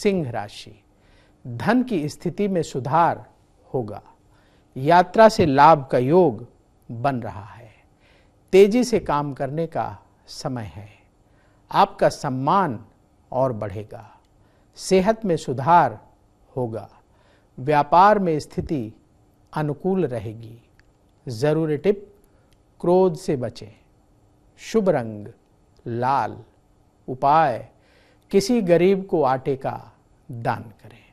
सिंह राशि धन की स्थिति में सुधार होगा यात्रा से लाभ का योग बन रहा है तेजी से काम करने का समय है आपका सम्मान और बढ़ेगा सेहत में सुधार होगा व्यापार में स्थिति अनुकूल रहेगी ज़रूरी टिप क्रोध से बचें शुभ रंग लाल उपाय किसी गरीब को आटे का दान करें